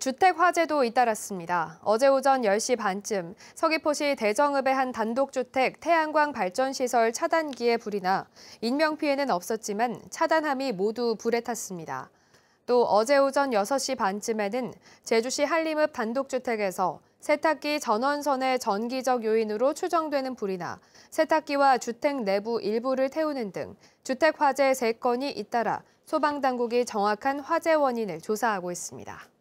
주택 화재도 잇따랐습니다. 어제 오전 10시 반쯤 서귀포시 대정읍의 한 단독주택 태양광 발전시설 차단기에 불이 나 인명피해는 없었지만 차단함이 모두 불에 탔습니다. 또 어제 오전 6시 반쯤에는 제주시 한림읍 단독주택에서 세탁기 전원선의 전기적 요인으로 추정되는 불이 나 세탁기와 주택 내부 일부를 태우는 등 주택 화재 3건이 잇따라 소방당국이 정확한 화재 원인을 조사하고 있습니다.